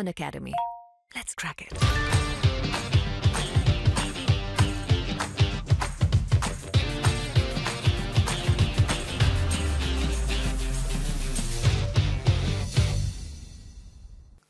an academy. Let's crack it.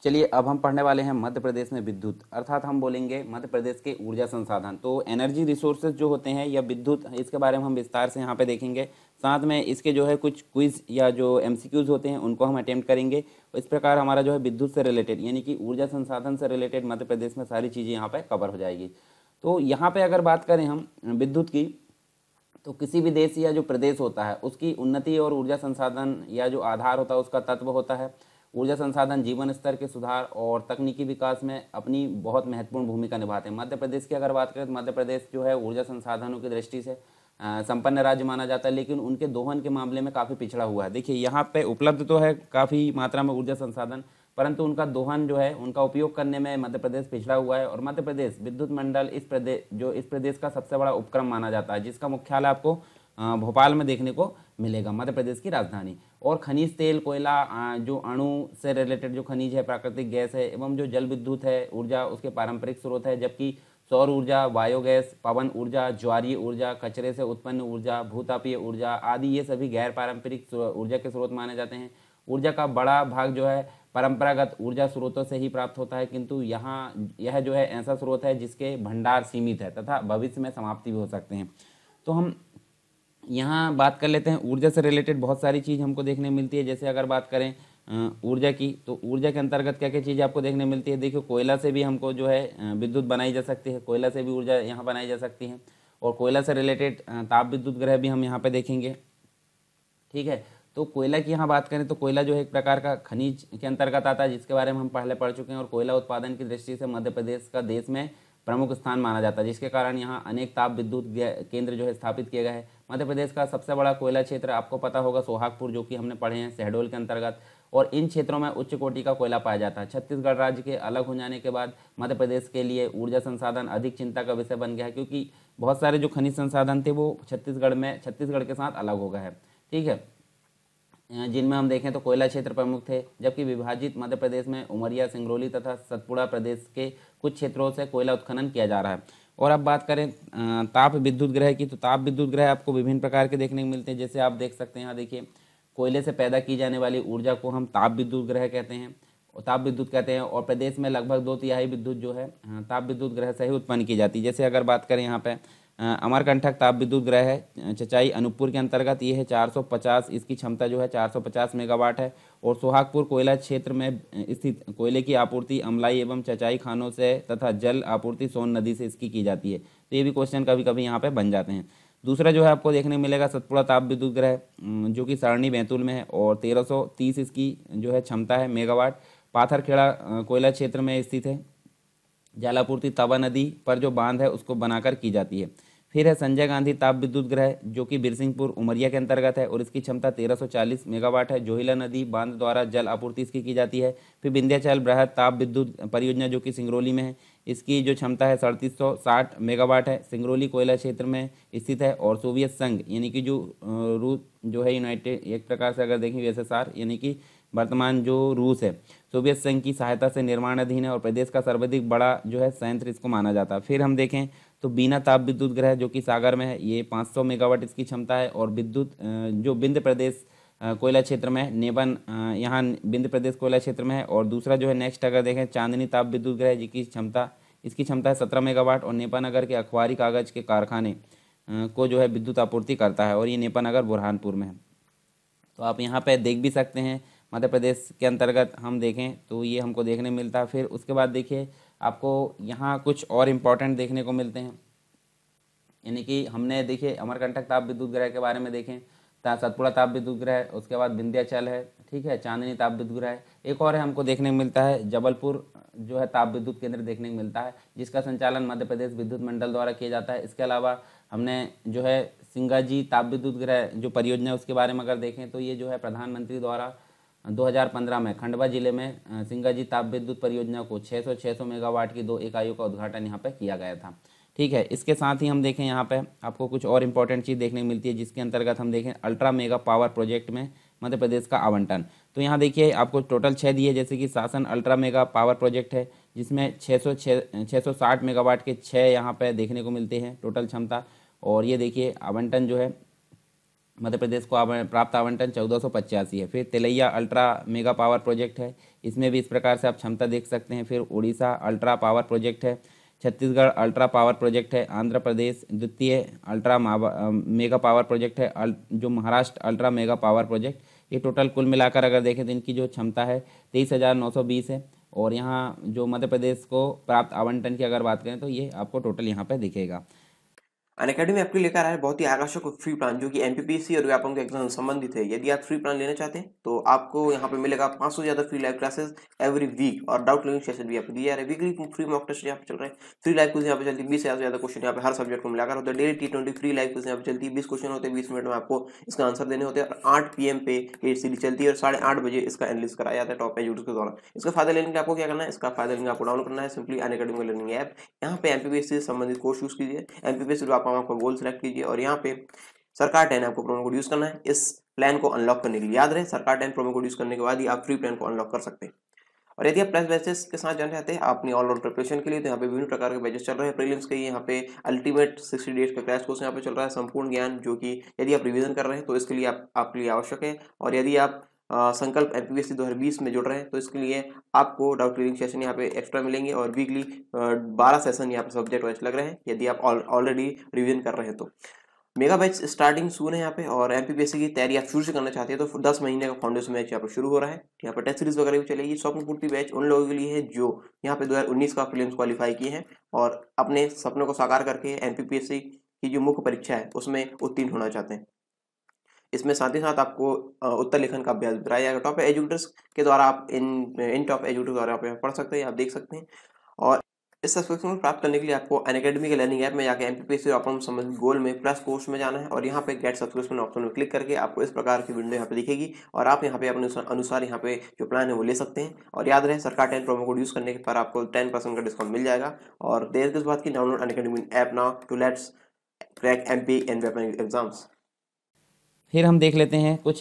चलिए अब हम पढ़ने वाले हैं मध्य प्रदेश में विद्युत अर्थात हम बोलेंगे मध्य प्रदेश के ऊर्जा संसाधन तो एनर्जी रिसोर्सेज जो होते हैं या विद्युत इसके बारे में हम विस्तार से यहाँ पे देखेंगे साथ में इसके जो है कुछ क्विज या जो एम होते हैं उनको हम अटैम्प्ट करेंगे इस प्रकार हमारा जो है विद्युत से रिलेटेड यानी कि ऊर्जा संसाधन से रिलेटेड मध्य प्रदेश में सारी चीज़ें यहाँ पर कवर हो जाएगी तो यहाँ पर अगर बात करें हम विद्युत की तो किसी भी देश या जो प्रदेश होता है उसकी उन्नति और ऊर्जा संसाधन या जो आधार होता है उसका तत्व होता है ऊर्जा संसाधन जीवन स्तर के सुधार और तकनीकी विकास में अपनी बहुत महत्वपूर्ण भूमिका निभाते हैं मध्य प्रदेश की अगर बात करें तो मध्य प्रदेश जो है ऊर्जा संसाधनों की दृष्टि से संपन्न राज्य माना जाता है लेकिन उनके दोहन के मामले में काफ़ी पिछड़ा हुआ है देखिए यहाँ पे उपलब्ध तो है काफ़ी मात्रा में ऊर्जा संसाधन परंतु उनका दोहन जो है उनका उपयोग करने में मध्य प्रदेश पिछड़ा हुआ है और मध्य प्रदेश विद्युत मंडल इस प्रदेश जो इस प्रदेश का सबसे बड़ा उपक्रम माना जाता है जिसका मुख्यालय आपको भोपाल में देखने को मिलेगा मध्य प्रदेश की राजधानी और खनिज तेल कोयला जो अणु से रिलेटेड जो खनिज है प्राकृतिक गैस है एवं जो जल विद्युत है ऊर्जा उसके पारंपरिक स्रोत है जबकि सौर ऊर्जा बायोगैस पवन ऊर्जा ज्वारीय ऊर्जा कचरे से उत्पन्न ऊर्जा भूतापीय ऊर्जा आदि ये सभी गैर पारंपरिक ऊर्जा के स्रोत माने जाते हैं ऊर्जा का बड़ा भाग जो है परंपरागत ऊर्जा स्रोतों से ही प्राप्त होता है किंतु यहाँ यह जो है ऐसा स्रोत है जिसके भंडार सीमित है तथा भविष्य में समाप्ति भी हो सकते हैं तो हम यहाँ बात कर लेते हैं ऊर्जा से रिलेटेड बहुत सारी चीज़ हमको देखने मिलती है जैसे अगर बात करें ऊर्जा की तो ऊर्जा के अंतर्गत क्या क्या चीज़ें आपको देखने मिलती है देखिए कोयला से भी हमको जो है विद्युत बनाई जा सकती है कोयला से भी ऊर्जा यहाँ बनाई जा सकती है और कोयला से रिलेटेड ताप विद्युत ग्रह भी हम यहाँ पे देखेंगे ठीक है तो कोयला की यहाँ बात करें तो कोयला जो है एक प्रकार का खनिज के अंतर्गत आता है जिसके बारे में हम पहले पढ़ चुके हैं और कोयला उत्पादन की दृष्टि से मध्य प्रदेश का देश में प्रमुख स्थान माना जाता है जिसके कारण यहाँ अनेक ताप विद्युत केंद्र जो है स्थापित किया गया है मध्य प्रदेश का सबसे बड़ा कोयला क्षेत्र आपको पता होगा सोहागपुर जो कि हमने पढ़े हैं शहडोल के अंतर्गत और इन क्षेत्रों में उच्च कोटि का कोयला पाया जाता है छत्तीसगढ़ राज्य के अलग हो जाने के बाद मध्य प्रदेश के लिए ऊर्जा संसाधन अधिक चिंता का विषय बन गया है क्योंकि बहुत सारे जो खनिज संसाधन थे वो छत्तीसगढ़ में छत्तीसगढ़ के साथ अलग हो गए हैं ठीक है जिनमें हम देखें तो कोयला क्षेत्र प्रमुख थे जबकि विभाजित मध्य प्रदेश में उमरिया सिंगरौली तथा सतपुड़ा प्रदेश के कुछ क्षेत्रों से कोयला उत्खनन किया जा रहा है और अब बात करें ताप विद्युत ग्रह की तो ताप विद्युत ग्रह आपको विभिन्न प्रकार के देखने को मिलते हैं जैसे आप देख सकते हैं यहाँ देखिए कोयले से पैदा की जाने वाली ऊर्जा को हम ताप विद्युत ग्रह कहते हैं और ताप विद्युत कहते हैं और प्रदेश में लगभग दो तिहाई विद्युत जो है हाँ, ताप विद्युत ग्रह से ही उत्पन्न की जाती है जैसे अगर बात करें यहाँ पे अमरकंठक ताप विद्युत ग्रह है चचाई अनूपपुर के अंतर्गत ये है 450 इसकी क्षमता जो है 450 मेगावाट है और सुहागपुर कोयला क्षेत्र में स्थित कोयले की आपूर्ति अमलाई एवं चचाई खानों से तथा जल आपूर्ति सोन नदी से इसकी की जाती है तो ये भी क्वेश्चन कभी कभी यहाँ पे बन जाते हैं दूसरा जो है आपको देखने मिलेगा सतपुड़ा ताप विद्युत ग्रह जो कि सारणी बैतूल में है और 1330 इसकी जो है क्षमता है मेगावाट पाथरखेड़ा कोयला क्षेत्र में स्थित है जालापूर्ति तवा नदी पर जो बांध है उसको बनाकर की जाती है फिर है संजय गांधी ताप विद्युत ग्रह जो कि बिरसिंहपुर उमरिया के अंतर्गत है और इसकी क्षमता 1340 मेगावाट है जोहिला नदी बांध द्वारा जल आपूर्ति इसकी की जाती है फिर विंध्याचल बृहद ताप विद्युत परियोजना जो कि सिंगरौली में है इसकी जो क्षमता है सड़तीस सौ साठ मेगावाट है सिंगरौली कोयला क्षेत्र में स्थित है और सोवियत संघ यानी कि जो रूस जो है यूनाइटेड एक प्रकार से अगर देखें सार यानी कि वर्तमान जो रूस है सोवियत संघ की सहायता से निर्माणाधीन है और प्रदेश का सर्वाधिक बड़ा जो है संयंत्र इसको माना जाता है फिर हम देखें तो बीना ताप विद्युत ग्रह जो कि सागर में है ये 500 मेगावाट इसकी क्षमता है और विद्युत जो बिंद प्रदेश कोयला क्षेत्र में नेबन यहाँ बिंद प्रदेश कोयला क्षेत्र में है और दूसरा जो है नेक्स्ट अगर देखें चांदनी ताप विद्युत ग्रह जिसकी क्षमता इसकी क्षमता है सत्रह मेगावाट और नेपानगर के अखबारी कागज के कारखाने को जो है विद्युत आपूर्ति करता है और ये नेपानगर बुरहानपुर में है तो आप यहाँ पर देख भी सकते हैं मध्य प्रदेश के अंतर्गत हम देखें तो ये हमको देखने मिलता है फिर उसके बाद देखिए आपको यहाँ कुछ और इम्पोर्टेंट देखने को मिलते हैं यानी कि हमने देखिए अमरकंटक ताप विद्युत ग्रह के बारे में देखें सतपुड़ा ताप विद्युत ग्रह उसके बाद विंध्याचल है ठीक है चांदनी ताप विद्युत ग्रह एक और है हमको देखने को मिलता है जबलपुर जो है ताप विद्युत केंद्र देखने को मिलता है जिसका संचालन मध्य प्रदेश विद्युत मंडल द्वारा किया जाता है इसके अलावा हमने जो है सिंगाजी ताप विद्युत ग्रह जो परियोजना है उसके बारे में अगर देखें तो ये जो है प्रधानमंत्री द्वारा 2015 में खंडवा जिले में सिंगाजी ताप विद्युत परियोजना को 600 600 मेगावाट की दो इकाइयों का उद्घाटन यहाँ पर किया गया था ठीक है इसके साथ ही हम देखें यहाँ पे आपको कुछ और इम्पोर्टेंट चीज़ देखने को मिलती है जिसके अंतर्गत हम देखें अल्ट्रा मेगा पावर प्रोजेक्ट में मध्य प्रदेश का आवंटन तो यहाँ देखिए आपको टोटल छः दिए जैसे कि शासन अल्ट्रा मेगा पावर प्रोजेक्ट है जिसमें छः सौ छः सौ साठ मेगावाट के छः यहाँ पर देखने को मिलते हैं टोटल क्षमता और ये देखिए आवंटन जो है मध्य प्रदेश को प्राप्त आवंटन चौदह है फिर Tilaiya ultra mega power project है इसमें भी इस प्रकार से आप क्षमता देख सकते हैं फिर उड़ीसा अल्ट्रा पावर प्रोजेक्ट है छत्तीसगढ़ अल्ट्रा पावर प्रोजेक्ट है आंध्र प्रदेश द्वितीय अल्ट्रा मेगा पावर प्रोजेक्ट है जो Maharashtra ultra mega power project ये टोटल कुल मिलाकर अगर देखें तो इनकी जो क्षमता है तेईस हज़ार नौ सौ बीस है और यहाँ जो मध्य प्रदेश को प्राप्त आवंटन की अगर बात करें तो ये आपको टोटल यहाँ पर दिखेगा अन अकेडमी आपके लेकर आया है बहुत ही आकर्षक फ्री प्लान जो कि एमपीपीसी और व्यापम के एग्जाम संबंधित है यदि आप फ्री प्लान लेना चाहते हैं तो आपको यहाँ पे मिलेगा 500 से ज्यादा free live classes every week और डाउट लर्निंग सेशन भी आपको दिए जा रहे हैं वीकली फ्री मॉक टेस्ट यहाँ पे चल रहे हैं फ्री लाइव क्वेश्चन यहाँ पे चलती है बीस से ज्यादा क्वेश्चन यहाँ पर हर सब्जेक्ट को मिलाकर होता है daily T twenty free live question यहाँ पर चलती है बीस क्वेश्चन होते हैं बीस मिनट में आपको इसका आंसर देने होते हैं और आठ पी पे ये सीरीज चलती है और साढ़े आठ बजे इसका एनलिस कराया जाता है टॉप एजुट्स के द्वारा इसका फायदा लेने के लिए आपको क्या करना है इसका फायदा लेने आपको डाउनलोड करना है सिंपली अन लर्निंग ऐप यहाँ पे एमपीपीएससी से संबंधित कोर्स यूज कीजिए एमपीपीएससी फॉर्म आपका गोल सेलेक्ट कीजिए और यहाँ पे सरकार टेन आपको प्रोमो कोड यूज करना है इस प्लान को अनलॉक करने के लिए याद रहे सरकार टेन प्रोमो कोड यूज करने के बाद ही आप फ्री प्लान को अनलॉक कर सकते हैं और यदि आप प्लस बैचेस के साथ जाना चाहते हैं अपनी ऑल राउंड प्रिपरेशन के लिए तो यहाँ पे विभिन्न प्रकार के बैचेस चल रहे हैं प्रीलिम्स के यहाँ पे अल्टीमेट सिक्सटी डेज का क्रैश कोर्स यहाँ पे चल रहा है संपूर्ण ज्ञान जो कि यदि आप रिवीजन कर रहे हैं तो इसके लिए आप आपके लिए आवश्यक है और यदि आप संकल्प एल पी दो हज़ार बीस में जुड़ रहे हैं तो इसके लिए आपको डाउट क्लियरिंग सेशन यहाँ पे एक्स्ट्रा मिलेंगे और वीकली बारह सेशन यहाँ पे सब्जेक्ट वाइज लग रहे हैं यदि आप ऑलरेडी रिविजन कर रहे हैं तो मेगा बैच स्टार्टिंग सून है यहाँ पे और एम की तैयारी आप शुरू से करना चाहते हैं तो दस महीने का फाउंडेशन बैच यहाँ पर शुरू हो रहा है यहाँ पर टेस्ट सीरीज वगैरह भी चलेगी स्वप्न पूर्ति बैच उन लोगों के लिए है जो यहाँ पे 2019 का फिल्म क्वालिफाई किए हैं और अपने सपनों को साकार करके एम की जो मुख्य परीक्षा है उसमें उत्तीर्ण होना चाहते हैं इसमें साथ ही साथ आपको उत्तर लेखन का अभ्यास कराया जाएगा टॉप एजुकेटर्स के द्वारा आप इन इन टॉप एजुकेटर द्वारा आप पढ़ सकते हैं आप देख सकते हैं और इस सब्सक्रिप्शन को प्राप्त करने के लिए आपको अन अकेडमी के लर्निंग ऐप में जाकर एम पी ऑपन संबंधित गोल में प्लस कोर्स में जाना है और यहाँ पे गेट सब्सक्रिप्शन ऑप्शन में क्लिक करके आपको इस प्रकार की विंडो यहाँ पे दिखेगी और आप यहाँ पे अपने अनुसार यहाँ पे जो प्लान है वो ले सकते हैं और याद रहे सरकार टेन प्रोमो कोड यूज़ करने के पर आपको टेन परसेंट का डिस्काउंट मिल जाएगा और देर किस बात की download Unacademy app now to let's crack M P and weapon exams फिर हम देख लेते हैं कुछ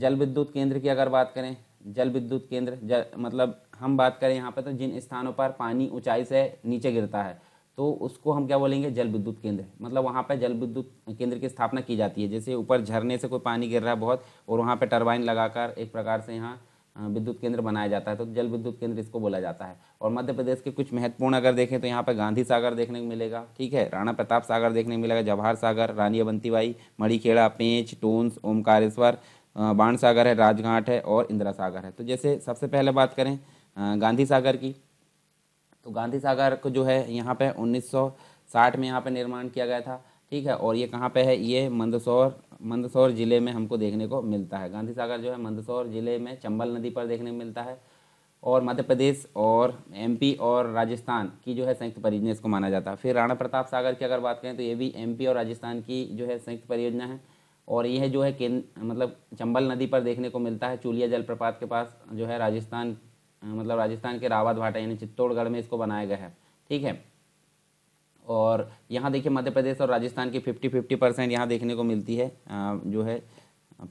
जल विद्युत केंद्र की अगर बात करें जल विद्युत केंद्र जल मतलब हम बात करें यहाँ पर तो जिन स्थानों पर पानी ऊंचाई से नीचे गिरता है तो उसको हम क्या बोलेंगे जल विद्युत केंद्र मतलब वहाँ पर जल विद्युत केंद्र की स्थापना की जाती है जैसे ऊपर झरने से कोई पानी गिर रहा है बहुत और वहाँ पर टर्बाइन लगाकर एक प्रकार से यहाँ विद्युत केंद्र बनाया जाता है तो जल विद्युत केंद्र इसको बोला जाता है और मध्य प्रदेश के कुछ महत्वपूर्ण अगर देखें तो यहाँ पर गांधी सागर देखने को मिलेगा ठीक है राणा प्रताप सागर देखने को मिलेगा जवाहर सागर रानी अवंतीबाई मणिखेड़ा पेंच टोन्स ओमकारेश्वर बाण सागर है राजघाट है और इंदिरा सागर है तो जैसे सबसे पहले बात करें गांधी सागर की तो गांधी सागर को जो है यहाँ पर उन्नीस में यहाँ पर निर्माण किया गया था ठीक है और ये कहाँ पे है ये मंदसौर मंदसौर ज़िले में हमको देखने को मिलता है गांधी सागर जो है मंदसौर ज़िले में चंबल नदी पर देखने को मिलता है और मध्य प्रदेश और एमपी और राजस्थान की जो है संयुक्त परियोजना इसको माना जाता है फिर राणा प्रताप सागर की अगर बात करें तो ये भी एमपी और राजस्थान की जो है संयुक्त परियोजना है और यह जो है केंद्र मतलब चंबल नदी पर देखने को मिलता है चूलिया जलप्रपात के पास जो है राजस्थान मतलब राजस्थान के रावत भाटा यानी चित्तौड़गढ़ में इसको बनाया गया है ठीक है और यहाँ देखिए मध्य प्रदेश और राजस्थान की फिफ्टी फिफ्टी परसेंट यहाँ देखने को मिलती है जो है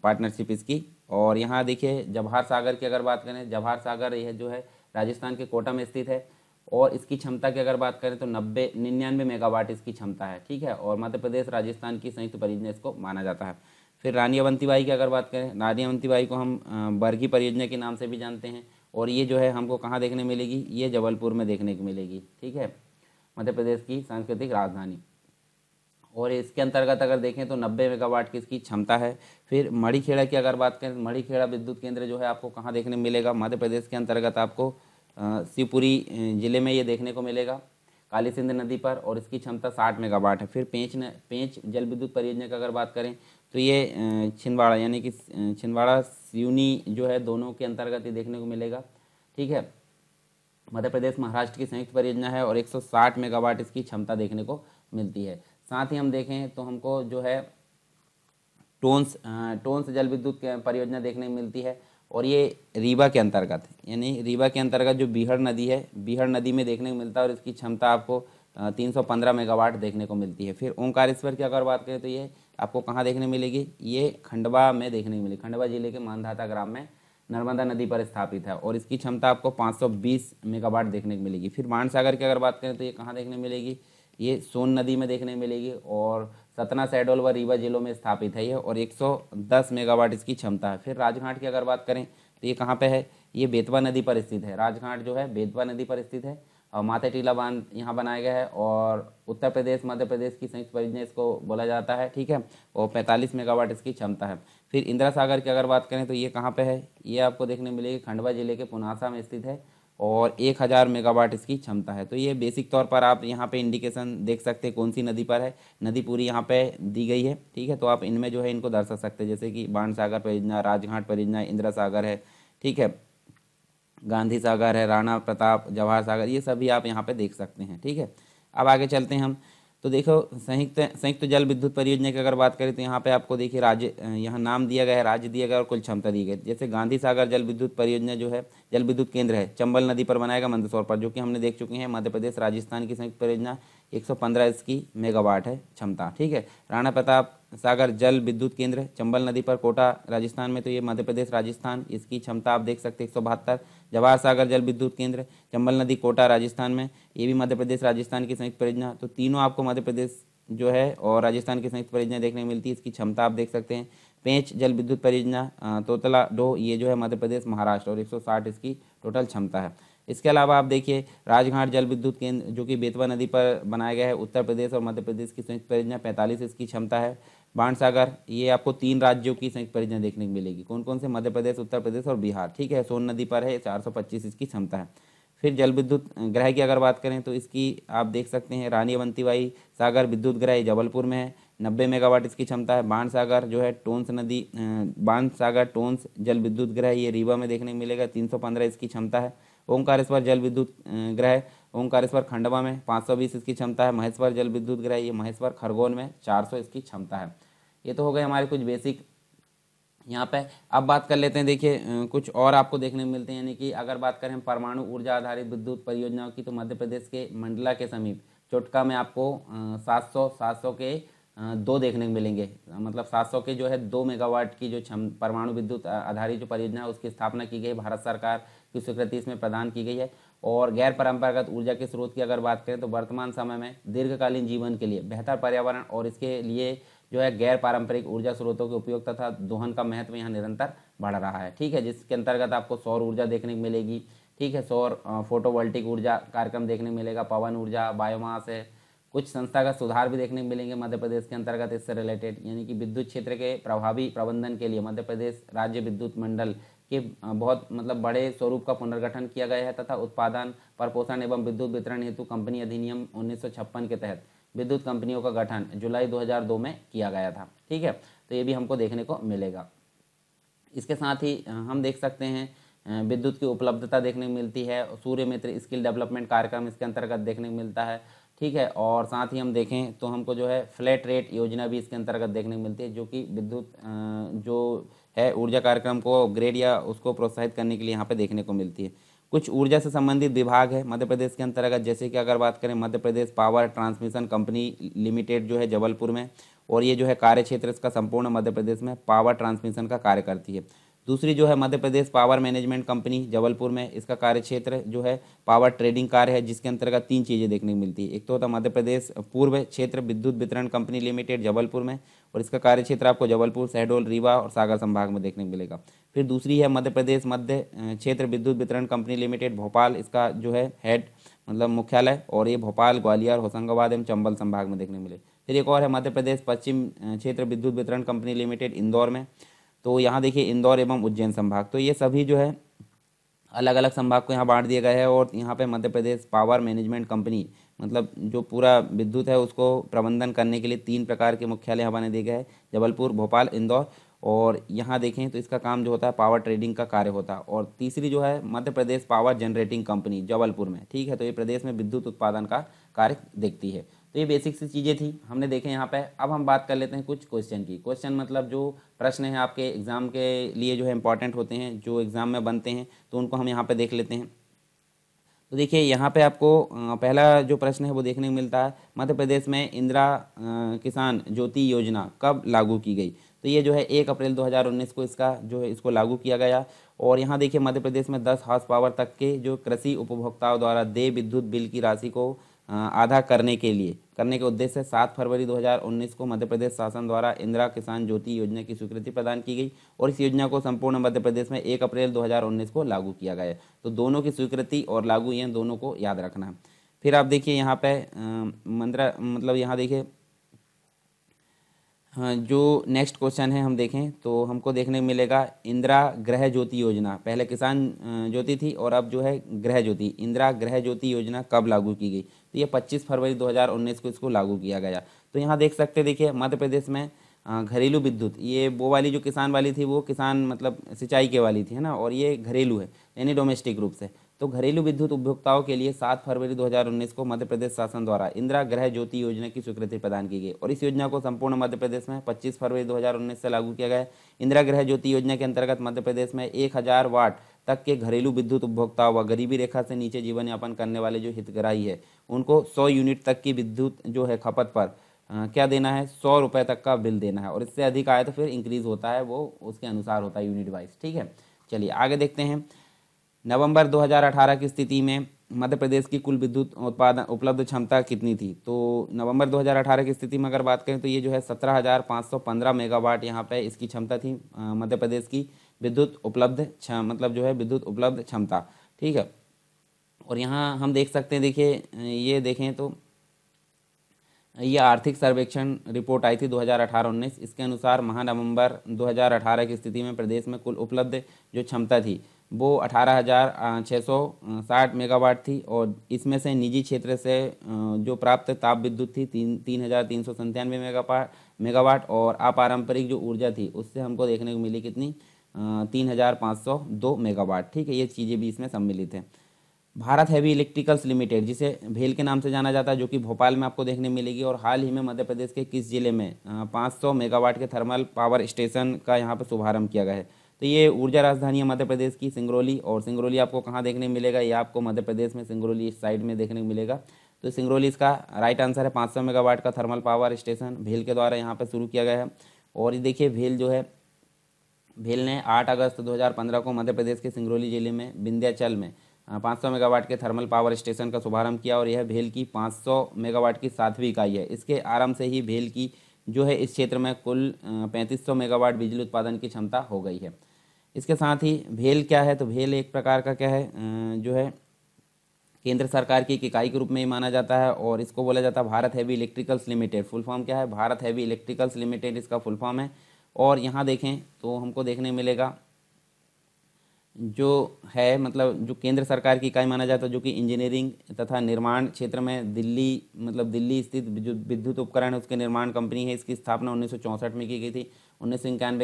पार्टनरशिप इसकी और यहाँ देखिए जवाहर सागर की अगर बात करें जवाहर सागर यह जो है राजस्थान के कोटा में स्थित है और इसकी क्षमता की अगर बात करें तो नब्बे निन्यानवे मेगावाट इसकी क्षमता है ठीक है और मध्य प्रदेश राजस्थान की संयुक्त परियोजना इसको माना जाता है फिर रानी अवंतीबाई की अगर बात करें रानी अवंतीबाई को हम बर्गी परियोजना के नाम से भी जानते हैं और ये जो है हमको कहाँ देखने मिलेगी ये जबलपुर में देखने को मिलेगी ठीक है मध्य प्रदेश की सांस्कृतिक राजधानी और इसके अंतर्गत अगर देखें तो नब्बे मेगावाट की इसकी क्षमता है फिर मड़ीखेड़ा की अगर बात करें मड़ीखेड़ा विद्युत केंद्र जो है आपको कहाँ देखने मिलेगा मध्य प्रदेश के अंतर्गत आपको शिवपुरी जिले में ये देखने को मिलेगा काली सिंध नदी पर और इसकी क्षमता 60 मेगावाट है फिर पेंच पेंच जल विद्युत परियोजना की अगर बात करें तो ये छिंदवाड़ा यानी कि छिंदवाड़ा सियूनी जो है दोनों के अंतर्गत ये देखने को मिलेगा ठीक है मध्य प्रदेश महाराष्ट्र की संयुक्त परियोजना है और 160 मेगावाट इसकी क्षमता देखने को मिलती है साथ ही हम देखें तो हमको जो है टोन्स टोन्स जल विद्युत परियोजना देखने को मिलती है और ये रीवा के अंतर्गत यानी रीवा के अंतर्गत जो बिहड़ नदी है बिहड़ नदी में देखने को मिलता है और इसकी क्षमता आपको 315 मेगावाट देखने को मिलती है फिर ओंकारेश्वर की अगर बात करें तो ये आपको कहाँ देखने मिलेगी ये खंडवा में देखने को मिलेगी खंडवा जिले के मानधाता ग्राम में नर्मदा नदी पर स्थापित है और इसकी क्षमता आपको 520 मेगावाट देखने को मिलेगी फिर मानसागर की अगर बात करें तो ये कहाँ देखने मिलेगी ये सोन नदी में देखने मिलेगी और सतना सैडोल व रीवा जिलों में स्थापित है ये और 110 मेगावाट इसकी क्षमता है फिर राजघाट की अगर बात करें तो ये कहाँ पे है ये बेतवा नदी पर स्थित है राजघाट जो है बेतवा नदी पर स्थित है और माता टीला बांध यहाँ बनाया गया है और उत्तर प्रदेश मध्य प्रदेश की संयुक्त परियोजना इसको बोला जाता है ठीक है और 45 मेगावाट इसकी क्षमता है फिर इंदिरा सागर की अगर बात करें तो ये कहाँ पे है ये आपको देखने मिलेगी खंडवा जिले के पुनासा में स्थित है और एक हज़ार मेगावाट इसकी क्षमता है तो ये बेसिक तौर पर आप यहाँ पे इंडिकेशन देख सकते हैं कौन सी नदी पर है नदी पूरी यहाँ पे दी गई है ठीक है तो आप इनमें जो है इनको दर्शा सकते हैं जैसे कि बाण सागर परियोजना राजघाट परियोजना इंदिरा सागर है ठीक है गांधी सागर है राणा प्रताप जवाहर सागर ये सभी आप यहाँ पर देख सकते हैं ठीक है अब आगे चलते हैं हम तो देखो संयुक्त संयुक्त जल विद्युत परियोजना की अगर बात करें तो यहाँ पे आपको देखिए राज्य यहाँ नाम दिया गया है राज्य दिया गया और कुल क्षमता दी गई जैसे गांधी सागर जल विद्युत परियोजना जो है जल विद्युत केंद्र है चंबल नदी पर बनाएगा मंदसौर पर जो कि हमने देख चुके हैं मध्य प्रदेश राजस्थान की संयुक्त परियोजना एक इसकी मेगावाट है क्षमता ठीक है राणा प्रताप सागर जल विद्युत केंद्र चंबल नदी पर कोटा राजस्थान में तो ये मध्य प्रदेश राजस्थान इसकी क्षमता आप देख सकते हैं एक सौ बहत्तर जवाहर सागर जल विद्युत केंद्र चंबल नदी कोटा राजस्थान में ये भी मध्य प्रदेश राजस्थान की संयुक्त परियोजना तो तीनों आपको मध्य प्रदेश जो है और राजस्थान की संयुक्त परियोजना देखने को मिलती है इसकी क्षमता आप देख सकते हैं पेंच जल विद्युत परियोजना तोतला डो ये जो है मध्य प्रदेश महाराष्ट्र और एक इसकी टोटल क्षमता है इसके अलावा आप देखिए राजघाट जल विद्युत केंद्र जो कि बेतवा नदी पर बनाया गया है उत्तर प्रदेश और मध्य प्रदेश की संयुक्त परियोजना पैंतालीस इसकी क्षमता है बाण सागर ये आपको तीन राज्यों की संयुक्त परियोजना देखने को मिलेगी कौन कौन से मध्य प्रदेश उत्तर प्रदेश और बिहार ठीक है सोन नदी पर है पच्चीस इसकी क्षमता है फिर जल विद्युत ग्रह की अगर बात करें तो इसकी आप देख सकते हैं रानी अवंतीबाई सागर विद्युत ग्रह जबलपुर में है नब्बे मेगावाट इसकी क्षमता है बाण सागर जो है टोन्स नदी बाण सागर टोन्स जल विद्युत ग्रह ये रीवा में देखने को मिलेगा 315 इसकी क्षमता है ओंकारेश्वर जल विद्युत ग्रह ओंकारेश्वर खंडवा में 520 इसकी क्षमता है महेश्वर जल विद्युत ग्रह ये महेश्वर खरगोन में 400 इसकी क्षमता है ये तो हो गए हमारे कुछ बेसिक यहाँ पे अब बात कर लेते हैं देखिए कुछ और आपको देखने को मिलते हैं यानी कि अगर बात करें परमाणु ऊर्जा आधारित विद्युत परियोजनाओं की तो मध्य प्रदेश के मंडला के समीप चोटका में आपको सात सौ सात सौ के दो देखने को मिलेंगे मतलब 700 के जो है दो मेगावाट की जो क्षम परमाणु विद्युत आधारित जो परियोजना है उसकी स्थापना की गई भारत सरकार की स्वीकृति इसमें प्रदान की गई है और गैर परंपरागत ऊर्जा के स्रोत की अगर बात करें तो वर्तमान समय में दीर्घकालीन जीवन के लिए बेहतर पर्यावरण और इसके लिए जो है गैर पारंपरिक ऊर्जा स्रोतों के उपयोग तथा दोहन का महत्व यहाँ निरंतर बढ़ रहा है ठीक है जिसके अंतर्गत आपको सौर ऊर्जा देखने को मिलेगी ठीक है सौर फोटोवोल्टिक ऊर्जा कार्यक्रम देखने को मिलेगा पवन ऊर्जा बायोमास है कुछ संस्थागत सुधार भी देखने को मिलेंगे मध्य प्रदेश के अंतर्गत इससे रिलेटेड यानी कि विद्युत क्षेत्र के प्रभावी प्रबंधन के लिए मध्य प्रदेश राज्य विद्युत मंडल के बहुत मतलब बड़े स्वरूप का पुनर्गठन किया गया है तथा उत्पादन पर पोषण एवं विद्युत वितरण हेतु कंपनी अधिनियम उन्नीस के तहत विद्युत कंपनियों का गठन जुलाई 2002 में किया गया था ठीक है तो ये भी हमको देखने को मिलेगा इसके साथ ही हम देख सकते हैं विद्युत की उपलब्धता देखने को मिलती है सूर्य मित्र स्किल डेवलपमेंट कार्यक्रम इसके अंतर्गत देखने को मिलता है ठीक है और साथ ही हम देखें तो हमको जो है फ्लैट रेट योजना भी इसके अंतर्गत देखने को मिलती है जो कि विद्युत जो है ऊर्जा कार्यक्रम को ग्रेड या उसको प्रोत्साहित करने के लिए यहाँ पे देखने को मिलती है कुछ ऊर्जा से संबंधित विभाग है मध्य प्रदेश के अंतर्गत जैसे कि अगर बात करें Madhya Pradesh power transmission company limited जो है जबलपुर में और ये जो है कार्य क्षेत्र इसका संपूर्ण मध्य प्रदेश में पावर ट्रांसमिशन का कार्य करती है दूसरी जो है Madhya Pradesh power management company Jabalpur में इसका कार्य क्षेत्र जो है पावर ट्रेडिंग कार्य है जिसके अंतर्गत तीन चीज़ें देखने को मिलती है एक तो होता है मध्य प्रदेश पूर्व क्षेत्र विद्युत वितरण कंपनी लिमिटेड जबलपुर में और इसका कार्य क्षेत्र आपको जबलपुर शहडोल रीवा और सागर संभाग में देखने को मिलेगा फिर दूसरी है मध्य प्रदेश मध्य क्षेत्र विद्युत वितरण कंपनी लिमिटेड भोपाल इसका जो है हेड मतलब मुख्यालय और ये भोपाल ग्वालियर होशंगाबाद एवं चंबल संभाग में देखने को मिले फिर एक और है मध्य प्रदेश पश्चिम क्षेत्र विद्युत वितरण कंपनी लिमिटेड इंदौर में तो यहाँ देखिए इंदौर एवं उज्जैन संभाग तो ये सभी जो है अलग अलग संभाग को यहाँ बांट दिया गया है और यहाँ पे Madhya Pradesh power management company मतलब जो पूरा विद्युत है उसको प्रबंधन करने के लिए तीन प्रकार के मुख्यालय यहाँ बने दिए गए हैं जबलपुर भोपाल इंदौर और यहाँ देखें तो इसका काम जो होता है पावर ट्रेडिंग का कार्य होता है और तीसरी जो है Madhya Pradesh power generating company Jabalpur में ठीक है तो ये प्रदेश में विद्युत उत्पादन का कार्य देखती है तो ये बेसिक सी चीज़ें थी हमने देखे यहाँ पे अब हम बात कर लेते हैं कुछ क्वेश्चन की क्वेश्चन मतलब जो प्रश्न हैं आपके एग्ज़ाम के लिए जो है इंपॉर्टेंट होते हैं जो एग्ज़ाम में बनते हैं तो उनको हम यहाँ पे देख लेते हैं तो देखिए यहाँ पे आपको पहला जो प्रश्न है वो देखने को मिलता है मध्य प्रदेश में इंदिरा किसान ज्योति योजना कब लागू की गई तो ये जो है एक अप्रैल दो को इसका जो है इसको लागू किया गया और यहाँ देखिए मध्य प्रदेश में दस हाउस पावर तक के जो कृषि उपभोक्ताओं द्वारा देय विद्युत बिल की राशि को आधा करने के लिए करने के उद्देश्य से सात फरवरी 2019 को मध्य प्रदेश शासन द्वारा इंदिरा किसान ज्योति योजना की स्वीकृति प्रदान की गई और इस योजना को संपूर्ण मध्य प्रदेश में एक अप्रैल 2019 को लागू किया गया तो दोनों की स्वीकृति और लागू ये दोनों को याद रखना फिर आप देखिए यहाँ पे मंत्र मतलब यहाँ देखिए हाँ, जो नेक्स्ट क्वेश्चन है हम देखें तो हमको देखने को मिलेगा इंदिरा गृह ज्योति योजना पहले किसान ज्योति थी और अब जो है गृह ज्योति इंदिरा गृह ज्योति योजना कब लागू की गई तो ये 25 फरवरी 2019 को इसको लागू किया गया तो यहाँ देख सकते देखिए मध्य प्रदेश में घरेलू विद्युत ये वो वाली जो किसान वाली थी वो किसान मतलब सिंचाई के वाली थी है ना और ये घरेलू है यानी डोमेस्टिक रूप से तो घरेलू विद्युत उपभोक्ताओं के लिए सात फरवरी 2019 को मध्य प्रदेश शासन द्वारा इंदिरा गृह ज्योति योजना की स्वीकृति प्रदान की गई और इस योजना को संपूर्ण मध्य प्रदेश में 25 फरवरी 2019 से लागू किया गया इंदिरा गृह ज्योति योजना के अंतर्गत मध्य प्रदेश में 1000 वाट तक के घरेलू विद्युत उपभोक्ताओं व गरीबी रेखा से नीचे जीवन यापन करने वाले जो हितग्राही है उनको सौ यूनिट तक की विद्युत जो है खपत पर आ, क्या देना है सौ रुपये तक का बिल देना है और इससे अधिक आए तो फिर इंक्रीज़ होता है वो उसके अनुसार होता है यूनिट वाइज ठीक है चलिए आगे देखते हैं नवंबर 2018 की स्थिति में मध्य प्रदेश की कुल विद्युत उत्पादन उपलब्ध क्षमता कितनी थी तो नवंबर 2018 की स्थिति में अगर बात करें तो ये जो है 17,515 मेगावाट यहाँ पे इसकी क्षमता थी मध्य प्रदेश की विद्युत उपलब्ध मतलब जो है विद्युत उपलब्ध क्षमता ठीक है और यहाँ हम देख सकते हैं देखिए ये देखें तो ये आर्थिक सर्वेक्षण रिपोर्ट आई थी 2018-19 इसके अनुसार महा नवंबर 2018 की स्थिति में प्रदेश में कुल उपलब्ध जो क्षमता थी वो अठारह हज़ार छः सौ साठ मेगावाट थी और इसमें से निजी क्षेत्र से जो प्राप्त ताप विद्युत थी तीन तीन हज़ार तीन सौ संतानवे मेगावाट मेगावाट और अपारंपरिक जो ऊर्जा थी उससे हमको देखने को मिली कितनी तीन हज़ार पाँच सौ दो मेगावाट ठीक है ये चीज़ें भी इसमें सम्मिलित हैं भारत हैवी इलेक्ट्रिकल्स लिमिटेड जिसे भेल के नाम से जाना जाता है जो कि भोपाल में आपको देखने मिलेगी और हाल ही में मध्य प्रदेश के किस जिले में 500 मेगावाट के थर्मल पावर स्टेशन का यहाँ पर शुभारंभ किया गया है तो ये ऊर्जा राजधानी है मध्य प्रदेश की सिंगरौली और सिंगरौली आपको कहाँ देखने मिलेगा ये आपको मध्य प्रदेश में सिंगरौली इस साइड में देखने को मिलेगा तो सिंगरौली इसका राइट आंसर है 500 मेगावाट का थर्मल पावर स्टेशन भेल के द्वारा यहाँ पर शुरू किया गया है और ये देखिए भेल जो है भेल ने 8 अगस्त 2015 को मध्य प्रदेश के सिंगरौली जिले में विंध्याचल में 500 मेगावाट के थर्मल पावर स्टेशन का शुभारंभ किया और यह भेल की 500 मेगावाट की सातवीं इकाई है इसके आरंभ से ही भेल की जो है इस क्षेत्र में कुल पैंतीस मेगावाट बिजली उत्पादन की क्षमता हो गई है इसके साथ ही भेल क्या है तो भेल एक प्रकार का क्या है जो है केंद्र सरकार की एक इकाई के रूप में ही माना जाता है और इसको बोला जाता है Bharat heavy electricals limited full form क्या है भारत हैवी इलेक्ट्रिकल्स लिमिटेड इसका फुल फॉर्म है और यहाँ देखें तो हमको देखने मिलेगा जो है मतलब जो केंद्र सरकार की इकाई माना जाता है जो कि इंजीनियरिंग तथा निर्माण क्षेत्र में दिल्ली मतलब दिल्ली स्थित जो विद्युत उपकरण है उसके निर्माण कंपनी है इसकी स्थापना उन्नीस में की गई थी उन्नीस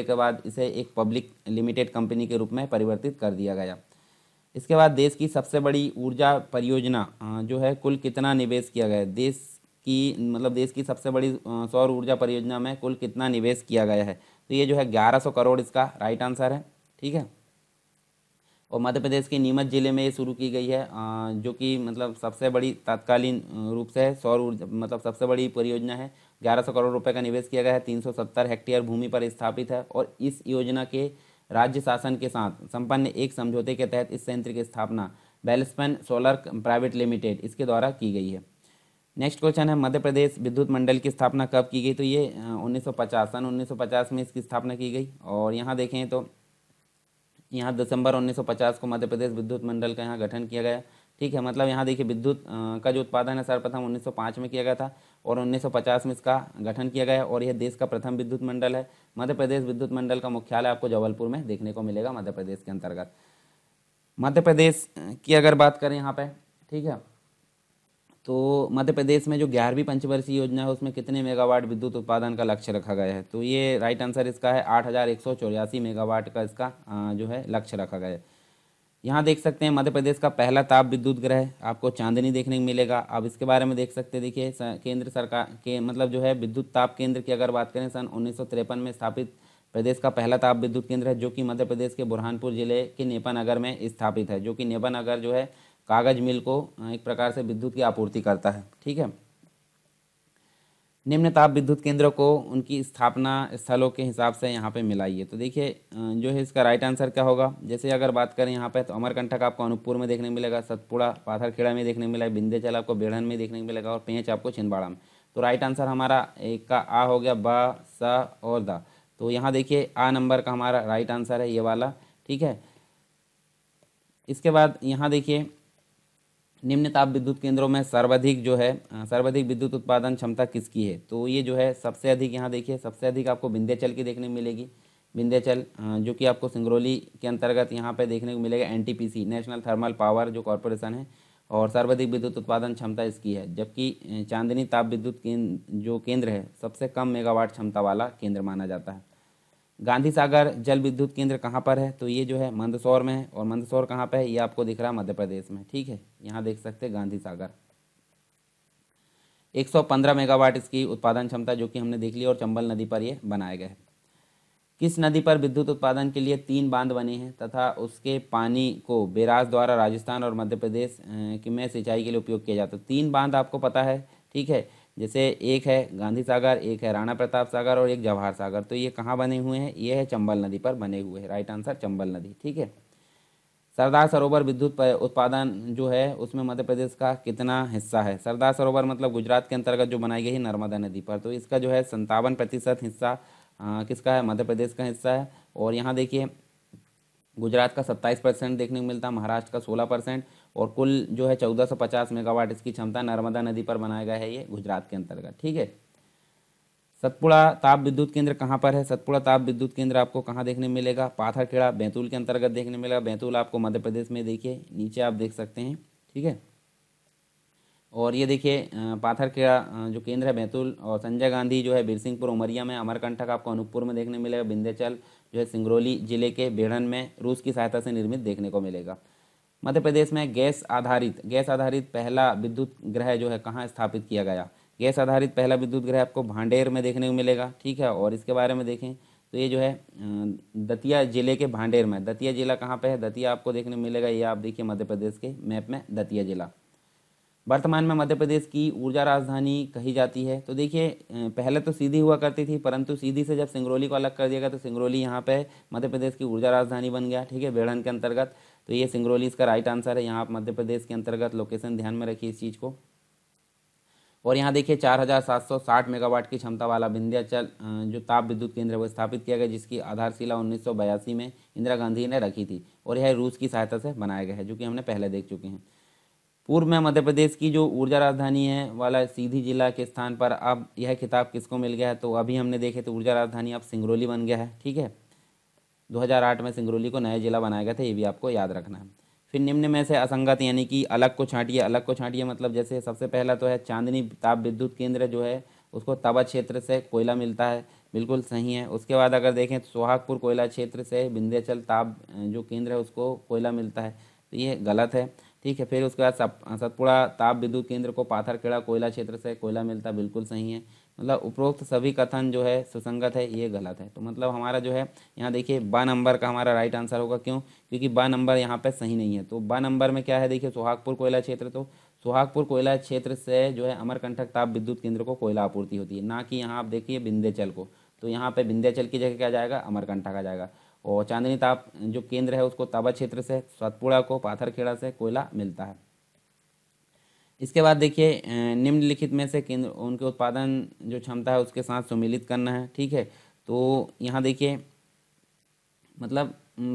के बाद इसे एक पब्लिक लिमिटेड कंपनी के रूप में परिवर्तित कर दिया गया इसके बाद देश की सबसे बड़ी ऊर्जा परियोजना जो है कुल कितना निवेश किया गया देश की मतलब देश की सबसे बड़ी सौर ऊर्जा परियोजना में कुल कितना निवेश किया गया है तो ये जो है ग्यारह सौ करोड़ इसका राइट आंसर है ठीक है और मध्य प्रदेश के नीमच ज़िले में ये शुरू की गई है जो कि मतलब सबसे बड़ी तात्कालीन रूप से है सौर ऊर्जा मतलब सबसे बड़ी परियोजना है ग्यारह सौ करोड़ रुपए का निवेश किया गया है तीन सौ सत्तर हेक्टेयर भूमि पर स्थापित है और इस योजना के राज्य शासन के साथ संपन्न एक समझौते के तहत इस संयंत्र की स्थापना बैलस्पन सोलर प्राइवेट लिमिटेड इसके द्वारा की गई है नेक्स्ट क्वेश्चन है मध्य प्रदेश विद्युत मंडल की स्थापना कब की गई तो ये 1950 सन 1950 में इसकी स्थापना की गई और यहाँ देखें तो यहाँ दिसंबर 1950 को मध्य प्रदेश विद्युत मंडल का यहाँ गठन किया गया ठीक है मतलब यहाँ देखिए विद्युत का जो उत्पादन है सर्वप्रथम 1905 में किया गया था और 1950 में इसका गठन किया गया और यह देश का प्रथम विद्युत मंडल है मध्य प्रदेश विद्युत मंडल का मुख्यालय आपको जबलपुर में देखने को मिलेगा मध्य प्रदेश के अंतर्गत मध्य प्रदेश की अगर बात करें यहाँ पर ठीक है तो मध्य प्रदेश में जो ग्यारहवीं पंचवर्षीय योजना है उसमें कितने मेगावाट विद्युत उत्पादन का लक्ष्य रखा गया है तो ये राइट आंसर इसका है आठ हज़ार एक सौ चौरासी मेगावाट का इसका जो है लक्ष्य रखा गया है यहाँ देख सकते हैं मध्य प्रदेश का पहला ताप विद्युत ग्रह आपको चांदनी देखने को मिलेगा आप इसके बारे में देख सकते हैं देखिए केंद्र सरकार के मतलब जो है विद्युत ताप केंद्र की अगर बात करें सन उन्नीस में स्थापित प्रदेश का पहला ताप विद्युत केंद्र है जो कि मध्य प्रदेश के बुरहानपुर जिले के नेपानगर में स्थापित है जो कि नेपानगर जो है कागज़ मिल को एक प्रकार से विद्युत की आपूर्ति करता है ठीक है निम्न ताप विद्युत केंद्रों को उनकी स्थापना स्थलों के हिसाब से यहाँ पे मिलाइए तो देखिए जो है इसका राइट आंसर क्या होगा जैसे अगर बात करें यहाँ पे तो अमरकंठक आपको अनूपपुर में देखने मिलेगा सतपुड़ा पाथरखेड़ा में देखने मिलेगा बिंदेचल आपको बेड़न में देखने मिलेगा और पेंच आपको छिंदवाड़ा में तो राइट आंसर हमारा एक का आ हो गया ब स और द तो यहाँ देखिए आ नंबर का हमारा राइट आंसर है ये वाला ठीक है इसके बाद यहाँ देखिए निम्न ताप विद्युत केंद्रों में सर्वाधिक जो है सर्वाधिक विद्युत उत्पादन क्षमता किसकी है तो ये जो है सबसे अधिक यहाँ देखिए सबसे अधिक आपको विंध्याचल की देखने मिलेगी विंध्याचल जो कि आपको सिंगरौली के अंतर्गत यहाँ पे देखने को मिलेगा एनटीपीसी नेशनल थर्मल पावर जो कॉरपोरेशन है और सर्वाधिक विद्युत उत्पादन क्षमता इसकी है जबकि चांदनी ताप विद्युत केंद्र जो केंद्र है सबसे कम मेगावाट क्षमता वाला केंद्र माना जाता है गांधी सागर जल विद्युत केंद्र कहाँ पर है तो ये जो है मंदसौर में है और मंदसौर कहाँ पर है ये आपको दिख रहा है मध्य प्रदेश में ठीक है यहाँ देख सकते हैं गांधी सागर 115 मेगावाट इसकी उत्पादन क्षमता जो कि हमने देख ली और चंबल नदी पर ये बनाए गए किस नदी पर विद्युत उत्पादन के लिए तीन बांध बने हैं तथा उसके पानी को बेराज द्वारा राजस्थान और मध्य प्रदेश में सिंचाई के लिए उपयोग किया जाता है तो तीन बांध आपको पता है ठीक है जैसे एक है गांधी सागर एक है राणा प्रताप सागर और एक जवाहर सागर तो ये कहाँ बने हुए हैं ये है चंबल नदी पर बने हुए हैं राइट आंसर चंबल नदी ठीक है सरदार सरोवर विद्युत उत्पादन जो है उसमें मध्य प्रदेश का कितना हिस्सा है सरदार सरोवर मतलब गुजरात के अंतर्गत जो बनाई गई है नर्मदा नदी पर तो इसका जो है संतावन प्रतिशत हिस्सा आ, किसका है मध्य प्रदेश का हिस्सा है और यहाँ देखिए गुजरात का सत्ताईस परसेंट देखने को मिलता है महाराष्ट्र का सोलह परसेंट और कुल जो है चौदह सौ पचास मेगावाट इसकी क्षमता नर्मदा नदी पर बनाया गया है ये गुजरात के अंतर्गत ठीक है सतपुड़ा ताप विद्युत केंद्र कहाँ पर है सतपुड़ा ताप विद्युत केंद्र आपको कहाँ देखने मिलेगा पाथरखेड़ा बैतूल के अंतर्गत देखने मिलेगा बैतूल आपको मध्य प्रदेश में देखिए नीचे आप देख सकते हैं ठीक है और ये देखिए पाथरखेड़ा जो केंद्र है बैतूल और संजय गांधी जो है बीरसिंहपुर उमरिया में अमरकंठक आपको अनूपपुर में देखने मिलेगा बिंदेचल जो है सिंगरौली जिले के बेड़न में रूस की सहायता से निर्मित देखने को मिलेगा मध्य प्रदेश में गैस आधारित गैस आधारित पहला विद्युत ग्रह जो है कहाँ स्थापित किया गया गैस आधारित पहला विद्युत ग्रह आपको भांडेर में देखने को मिलेगा ठीक है और इसके बारे में देखें तो ये जो है अं, दतिया जिले के भांडेर में दतिया जिला कहाँ पे है दतिया आपको देखने को मिलेगा ये आप देखिए मध्य प्रदेश के मैप में दतिया जिला वर्तमान में मध्य प्रदेश की ऊर्जा राजधानी कही जाती है तो देखिए पहले तो सीधी हुआ करती थी परंतु सीधी से जब सिंगरौली को अलग कर दिया गया तो सिंगरौली यहाँ पे मध्य प्रदेश की ऊर्जा राजधानी बन गया ठीक है बेड़न के अंतर्गत तो ये सिंगरौली इसका राइट आंसर है यहाँ आप मध्य प्रदेश के अंतर्गत लोकेशन ध्यान में रखिए इस चीज़ को और यहाँ देखिए साठ मेगावाट की क्षमता वाला विंध्याचल जो ताप विद्युत केंद्र वो स्थापित किया गया जिसकी आधारशिला उन्नीस में इंदिरा गांधी ने रखी थी और यह रूस की सहायता से बनाया गया है जो कि हमने पहले देख चुके हैं पूर्व में मध्य प्रदेश की जो ऊर्जा राजधानी है वाला सीधी जिला के स्थान पर अब यह खिताब किसको मिल गया है तो अभी हमने देखे तो ऊर्जा राजधानी अब सिंगरौली बन गया है ठीक है 2008 में सिंगरौली को नया जिला बनाया गया था ये भी आपको याद रखना है फिर निम्न में से असंगत यानी कि अलग को छाँटिए अलग को छाँटिए मतलब जैसे सबसे पहला तो है चांदनी ताप विद्युत केंद्र जो है उसको तवा क्षेत्र से कोयला मिलता है बिल्कुल सही है उसके बाद अगर देखें तो कोयला क्षेत्र से विंध्याचल ताप जो केंद्र है उसको कोयला मिलता है तो ये गलत है ठीक है फिर उसके बाद सतपुड़ा ताप विद्युत केंद्र को पाथरखेड़ा कोयला क्षेत्र से कोयला मिलता बिल्कुल सही है मतलब उपरोक्त सभी कथन जो है सुसंगत है ये गलत है तो मतलब हमारा जो है यहाँ देखिए ब नंबर का हमारा राइट आंसर होगा क्यों क्योंकि ब नंबर यहाँ पे सही नहीं है तो ब नंबर में क्या है देखिए सुहागपुर कोयला क्षेत्र तो सुहागपुर कोयला क्षेत्र से जो है अमरकंठक ताप विद्युत केंद्र को कोयला आपूर्ति होती है ना कि यहाँ आप देखिए बिंदेचल को तो यहाँ पर बिंध्याचल की जगह क्या जाएगा अमरकंठक आ जाएगा और चांदनी ताप जो केंद्र है उसको ताबा क्षेत्र से सतपुड़ा को पाथरखेड़ा से कोयला मिलता है इसके बाद देखिए निम्नलिखित में से केंद्र उनके उत्पादन जो क्षमता है उसके साथ सुमिलित करना है ठीक है तो यहाँ देखिए मतलब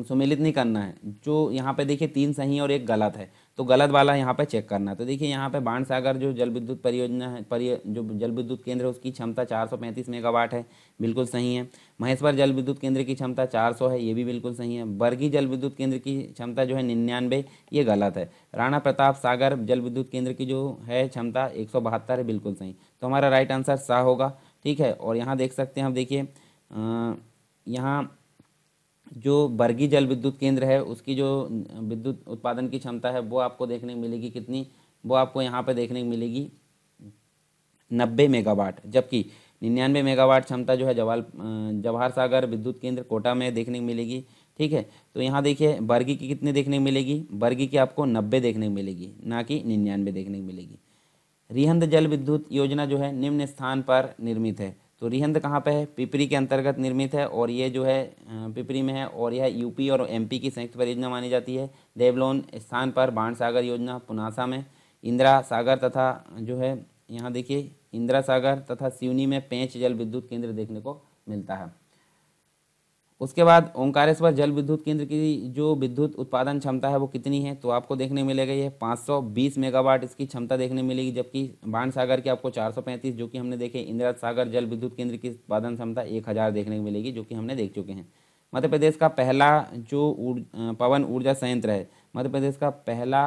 सुमिलित नहीं करना है जो यहाँ पे देखिए तीन सही और एक गलत है तो गलत वाला यहाँ पे चेक करना तो देखिए यहाँ पे बाण सागर जो जल विद्युत परियोजना है परियो जो जल विद्युत केंद्र है उसकी क्षमता 435 मेगावाट है बिल्कुल सही है महेश्वर जल विद्युत केंद्र की क्षमता 400 है ये भी बिल्कुल सही है बरगी जल विद्युत केंद्र की क्षमता जो है निन्यानवे ये गलत है राणा प्रताप सागर जल विद्युत केंद्र की जो है क्षमता एक है बिल्कुल सही तो हमारा राइट आंसर सा होगा ठीक है और यहाँ देख सकते हैं हम देखिए यहाँ जो बर्गी जल विद्युत केंद्र है उसकी जो विद्युत उत्पादन की क्षमता है वो आपको देखने को मिलेगी कितनी वो आपको यहाँ पर देखने को मिलेगी नब्बे मेगावाट जबकि निन्यानवे मेगावाट क्षमता जो है जवाल जवाहर सागर विद्युत केंद्र कोटा में देखने को मिलेगी ठीक है तो यहाँ देखिए बर्गी की कितनी देखने को मिलेगी बर्गी की आपको नब्बे देखने को मिलेगी ना कि निन्यानवे देखने को मिलेगी रिहंद जल विद्युत योजना जो है निम्न स्थान पर निर्मित है तो रिहंद कहाँ पे है पिपरी के अंतर्गत निर्मित है और ये जो है पिपरी में है और यह यूपी और एमपी की संयुक्त परियोजना मानी जाती है देवलोन स्थान पर बाण सागर योजना पुनासा में इंदिरा सागर तथा जो है यहाँ देखिए इंदिरा सागर तथा सिवनी में पेंच जल विद्युत केंद्र देखने को मिलता है उसके बाद ओंकारेश्वर जल विद्युत केंद्र की जो विद्युत उत्पादन क्षमता है वो कितनी है तो आपको देखने मिलेगा ये 520 मेगावाट इसकी क्षमता देखने मिलेगी जबकि बाण सागर की आपको 435 जो कि हमने देखे इंदिरा सागर जल विद्युत केंद्र की उत्पादन क्षमता 1000 देखने को मिलेगी जो कि हमने देख चुके हैं मध्य प्रदेश का पहला जो उर, पवन ऊर्जा संयंत्र है मध्य प्रदेश का पहला